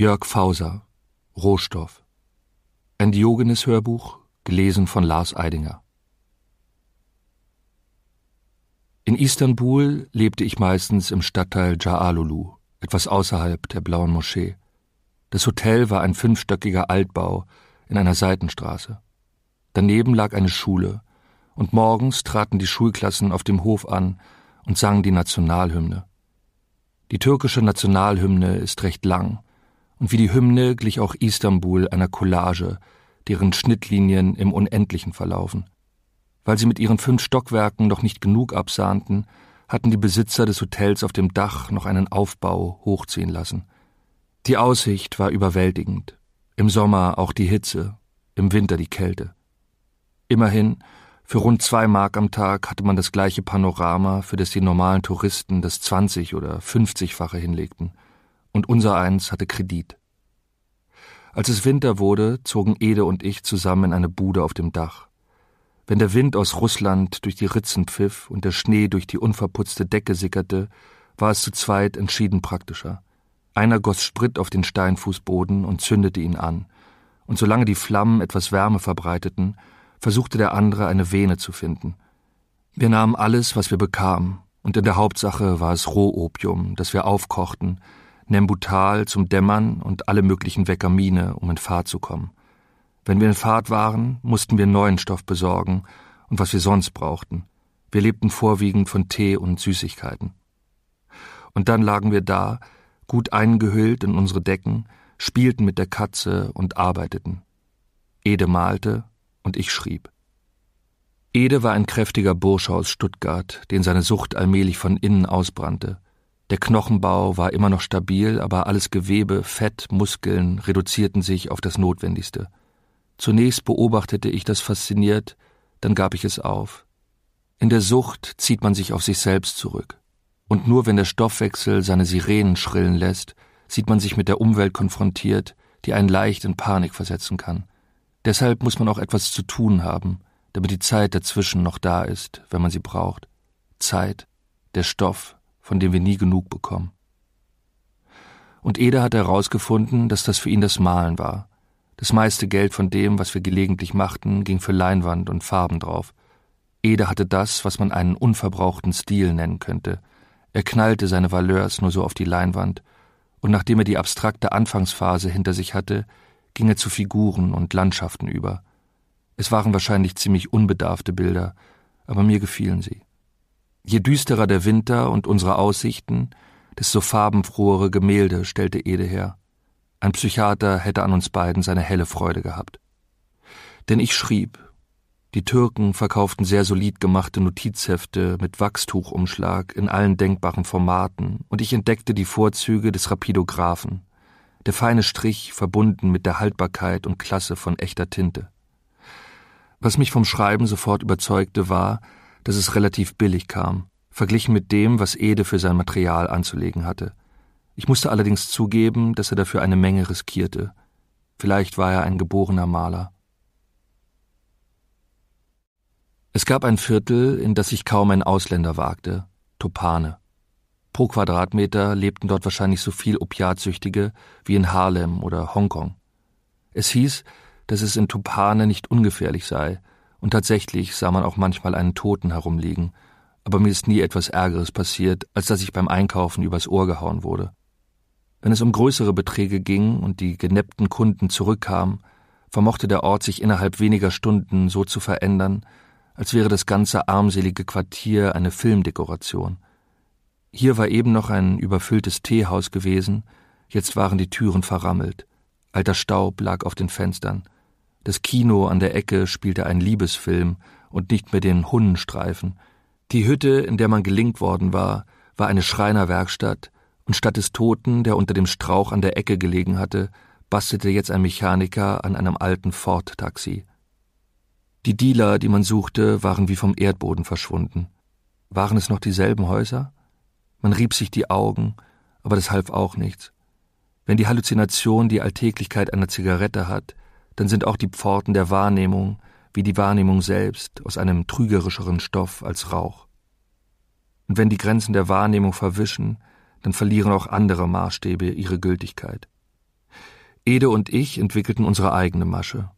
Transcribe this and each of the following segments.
Jörg Fauser Rohstoff Ein Diogenes Hörbuch gelesen von Lars Eidinger In Istanbul lebte ich meistens im Stadtteil Jaalulu, etwas außerhalb der Blauen Moschee. Das Hotel war ein fünfstöckiger Altbau in einer Seitenstraße. Daneben lag eine Schule, und morgens traten die Schulklassen auf dem Hof an und sangen die Nationalhymne. Die türkische Nationalhymne ist recht lang und wie die Hymne glich auch Istanbul einer Collage, deren Schnittlinien im Unendlichen verlaufen. Weil sie mit ihren fünf Stockwerken noch nicht genug absahnten, hatten die Besitzer des Hotels auf dem Dach noch einen Aufbau hochziehen lassen. Die Aussicht war überwältigend. Im Sommer auch die Hitze, im Winter die Kälte. Immerhin, für rund zwei Mark am Tag hatte man das gleiche Panorama, für das die normalen Touristen das 20- oder 50-fache hinlegten – und unser eins hatte Kredit. Als es Winter wurde, zogen Ede und ich zusammen in eine Bude auf dem Dach. Wenn der Wind aus Russland durch die Ritzen pfiff und der Schnee durch die unverputzte Decke sickerte, war es zu zweit entschieden praktischer. Einer goss Sprit auf den Steinfußboden und zündete ihn an, und solange die Flammen etwas Wärme verbreiteten, versuchte der andere eine Vene zu finden. Wir nahmen alles, was wir bekamen, und in der Hauptsache war es Rohopium, das wir aufkochten, Nembutal zum Dämmern und alle möglichen Weckermine, um in Fahrt zu kommen. Wenn wir in Fahrt waren, mussten wir neuen Stoff besorgen und was wir sonst brauchten. Wir lebten vorwiegend von Tee und Süßigkeiten. Und dann lagen wir da, gut eingehüllt in unsere Decken, spielten mit der Katze und arbeiteten. Ede malte und ich schrieb. Ede war ein kräftiger Bursche aus Stuttgart, den seine Sucht allmählich von innen ausbrannte. Der Knochenbau war immer noch stabil, aber alles Gewebe, Fett, Muskeln reduzierten sich auf das Notwendigste. Zunächst beobachtete ich das fasziniert, dann gab ich es auf. In der Sucht zieht man sich auf sich selbst zurück. Und nur wenn der Stoffwechsel seine Sirenen schrillen lässt, sieht man sich mit der Umwelt konfrontiert, die einen leicht in Panik versetzen kann. Deshalb muss man auch etwas zu tun haben, damit die Zeit dazwischen noch da ist, wenn man sie braucht. Zeit, der Stoff, von dem wir nie genug bekommen. Und Ede hat herausgefunden, dass das für ihn das Malen war. Das meiste Geld von dem, was wir gelegentlich machten, ging für Leinwand und Farben drauf. Ede hatte das, was man einen unverbrauchten Stil nennen könnte. Er knallte seine Valeurs nur so auf die Leinwand, und nachdem er die abstrakte Anfangsphase hinter sich hatte, ging er zu Figuren und Landschaften über. Es waren wahrscheinlich ziemlich unbedarfte Bilder, aber mir gefielen sie. Je düsterer der Winter und unsere Aussichten, desto farbenfrohere Gemälde stellte Ede her. Ein Psychiater hätte an uns beiden seine helle Freude gehabt. Denn ich schrieb. Die Türken verkauften sehr solid gemachte Notizhefte mit Wachstuchumschlag in allen denkbaren Formaten und ich entdeckte die Vorzüge des Rapidographen. Der feine Strich verbunden mit der Haltbarkeit und Klasse von echter Tinte. Was mich vom Schreiben sofort überzeugte, war, dass es relativ billig kam, verglichen mit dem, was Ede für sein Material anzulegen hatte. Ich musste allerdings zugeben, dass er dafür eine Menge riskierte. Vielleicht war er ein geborener Maler. Es gab ein Viertel, in das sich kaum ein Ausländer wagte, Topane. Pro Quadratmeter lebten dort wahrscheinlich so viel Opiatsüchtige wie in Harlem oder Hongkong. Es hieß, dass es in Topane nicht ungefährlich sei, und tatsächlich sah man auch manchmal einen Toten herumliegen, aber mir ist nie etwas Ärgeres passiert, als dass ich beim Einkaufen übers Ohr gehauen wurde. Wenn es um größere Beträge ging und die geneppten Kunden zurückkamen, vermochte der Ort sich innerhalb weniger Stunden so zu verändern, als wäre das ganze armselige Quartier eine Filmdekoration. Hier war eben noch ein überfülltes Teehaus gewesen, jetzt waren die Türen verrammelt, alter Staub lag auf den Fenstern, das Kino an der Ecke spielte einen Liebesfilm und nicht mehr den Hunnenstreifen. Die Hütte, in der man gelingt worden war, war eine Schreinerwerkstatt, und statt des Toten, der unter dem Strauch an der Ecke gelegen hatte, bastelte jetzt ein Mechaniker an einem alten Ford-Taxi. Die Dealer, die man suchte, waren wie vom Erdboden verschwunden. Waren es noch dieselben Häuser? Man rieb sich die Augen, aber das half auch nichts. Wenn die Halluzination die Alltäglichkeit einer Zigarette hat, dann sind auch die Pforten der Wahrnehmung, wie die Wahrnehmung selbst, aus einem trügerischeren Stoff als Rauch. Und wenn die Grenzen der Wahrnehmung verwischen, dann verlieren auch andere Maßstäbe ihre Gültigkeit. Ede und ich entwickelten unsere eigene Masche.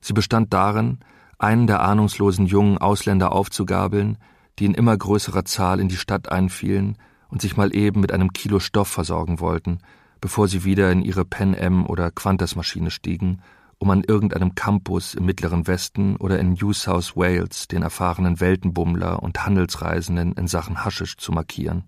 Sie bestand darin, einen der ahnungslosen jungen Ausländer aufzugabeln, die in immer größerer Zahl in die Stadt einfielen und sich mal eben mit einem Kilo Stoff versorgen wollten, bevor sie wieder in ihre Pen M oder Quantas Maschine stiegen um an irgendeinem Campus im Mittleren Westen oder in New South Wales den erfahrenen Weltenbummler und Handelsreisenden in Sachen Haschisch zu markieren.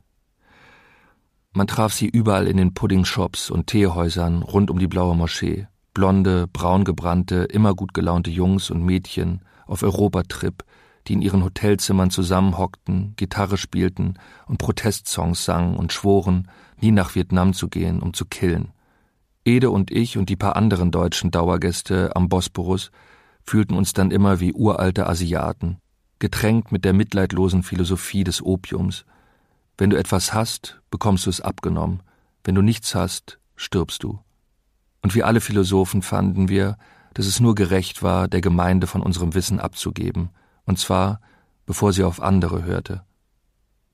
Man traf sie überall in den Pudding-Shops und Teehäusern rund um die Blaue Moschee. Blonde, braungebrannte, immer gut gelaunte Jungs und Mädchen auf Europatrip, die in ihren Hotelzimmern zusammenhockten, Gitarre spielten und Protestsongs sangen und schworen, nie nach Vietnam zu gehen, um zu killen. Ede und ich und die paar anderen deutschen Dauergäste am Bosporus fühlten uns dann immer wie uralte Asiaten, getränkt mit der mitleidlosen Philosophie des Opiums. Wenn du etwas hast, bekommst du es abgenommen. Wenn du nichts hast, stirbst du. Und wie alle Philosophen fanden wir, dass es nur gerecht war, der Gemeinde von unserem Wissen abzugeben, und zwar bevor sie auf andere hörte.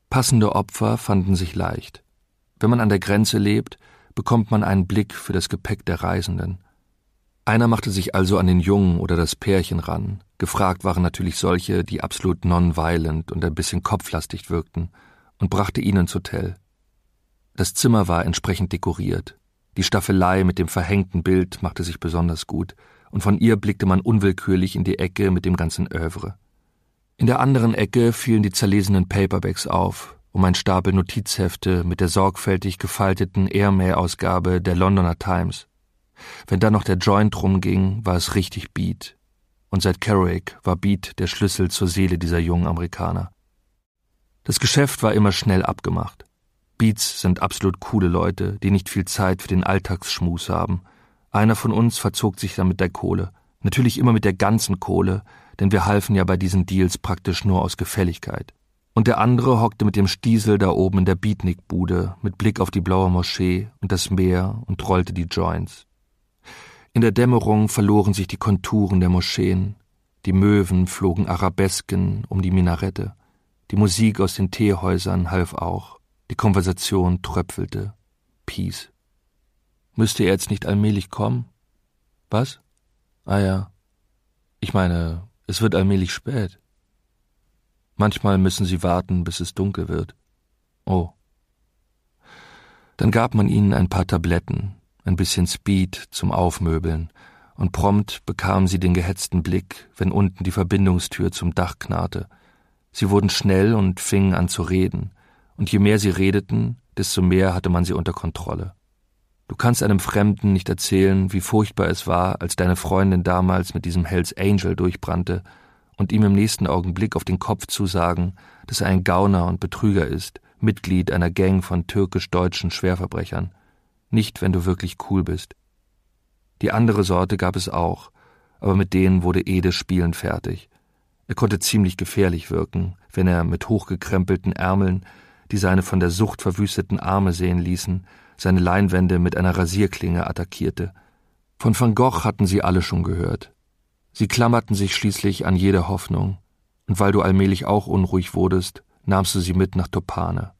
Passende Opfer fanden sich leicht. Wenn man an der Grenze lebt, bekommt man einen Blick für das Gepäck der Reisenden. Einer machte sich also an den Jungen oder das Pärchen ran. Gefragt waren natürlich solche, die absolut non-violent und ein bisschen kopflastig wirkten, und brachte ihn ins Hotel. Das Zimmer war entsprechend dekoriert. Die Staffelei mit dem verhängten Bild machte sich besonders gut, und von ihr blickte man unwillkürlich in die Ecke mit dem ganzen Övre. In der anderen Ecke fielen die zerlesenen Paperbacks auf, um ein Stapel Notizhefte mit der sorgfältig gefalteten Airmail-Ausgabe der Londoner Times. Wenn dann noch der Joint rumging, war es richtig Beat. Und seit Kerouac war Beat der Schlüssel zur Seele dieser jungen Amerikaner. Das Geschäft war immer schnell abgemacht. Beats sind absolut coole Leute, die nicht viel Zeit für den Alltagsschmus haben. Einer von uns verzog sich dann mit der Kohle. Natürlich immer mit der ganzen Kohle, denn wir halfen ja bei diesen Deals praktisch nur aus Gefälligkeit und der andere hockte mit dem Stiesel da oben in der beatnik mit Blick auf die blaue Moschee und das Meer und rollte die Joints. In der Dämmerung verloren sich die Konturen der Moscheen, die Möwen flogen Arabesken um die Minarette, die Musik aus den Teehäusern half auch, die Konversation tröpfelte. Peace. Müsste er jetzt nicht allmählich kommen? Was? Ah ja. Ich meine, es wird allmählich spät. Manchmal müssen sie warten, bis es dunkel wird. Oh. Dann gab man ihnen ein paar Tabletten, ein bisschen Speed zum Aufmöbeln, und prompt bekamen sie den gehetzten Blick, wenn unten die Verbindungstür zum Dach knarrte. Sie wurden schnell und fingen an zu reden, und je mehr sie redeten, desto mehr hatte man sie unter Kontrolle. Du kannst einem Fremden nicht erzählen, wie furchtbar es war, als deine Freundin damals mit diesem Hells Angel durchbrannte, und ihm im nächsten Augenblick auf den Kopf zu sagen, dass er ein Gauner und Betrüger ist, Mitglied einer Gang von türkisch-deutschen Schwerverbrechern. Nicht, wenn du wirklich cool bist. Die andere Sorte gab es auch, aber mit denen wurde Ede spielend fertig. Er konnte ziemlich gefährlich wirken, wenn er mit hochgekrempelten Ärmeln, die seine von der Sucht verwüsteten Arme sehen ließen, seine Leinwände mit einer Rasierklinge attackierte. Von Van Gogh hatten sie alle schon gehört. Sie klammerten sich schließlich an jede Hoffnung, und weil du allmählich auch unruhig wurdest, nahmst du sie mit nach Topane.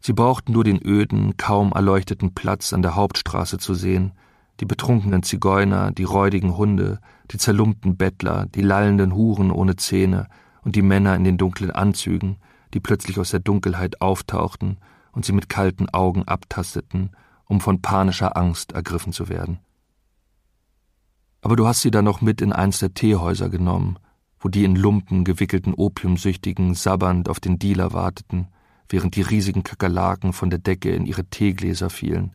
Sie brauchten nur den öden, kaum erleuchteten Platz an der Hauptstraße zu sehen, die betrunkenen Zigeuner, die räudigen Hunde, die zerlumpten Bettler, die lallenden Huren ohne Zähne und die Männer in den dunklen Anzügen, die plötzlich aus der Dunkelheit auftauchten und sie mit kalten Augen abtasteten, um von panischer Angst ergriffen zu werden. Aber du hast sie dann noch mit in eins der Teehäuser genommen, wo die in Lumpen gewickelten Opiumsüchtigen sabbernd auf den Dealer warteten, während die riesigen Kakerlaken von der Decke in ihre Teegläser fielen.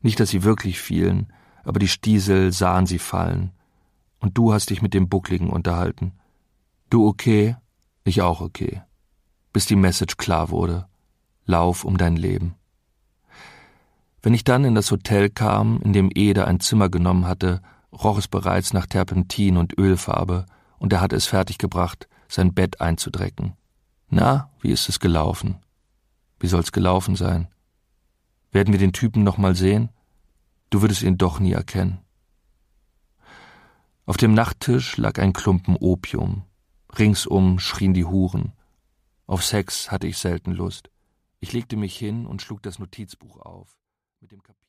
Nicht, dass sie wirklich fielen, aber die Stiesel sahen sie fallen. Und du hast dich mit dem Buckligen unterhalten. Du okay, ich auch okay. Bis die Message klar wurde. Lauf um dein Leben. Wenn ich dann in das Hotel kam, in dem Ede ein Zimmer genommen hatte, roch es bereits nach Terpentin und Ölfarbe, und er hatte es fertiggebracht, sein Bett einzudrecken. Na, wie ist es gelaufen? Wie soll's gelaufen sein? Werden wir den Typen nochmal sehen? Du würdest ihn doch nie erkennen. Auf dem Nachttisch lag ein Klumpen Opium. Ringsum schrien die Huren. Auf Sex hatte ich selten Lust. Ich legte mich hin und schlug das Notizbuch auf. Mit dem Kap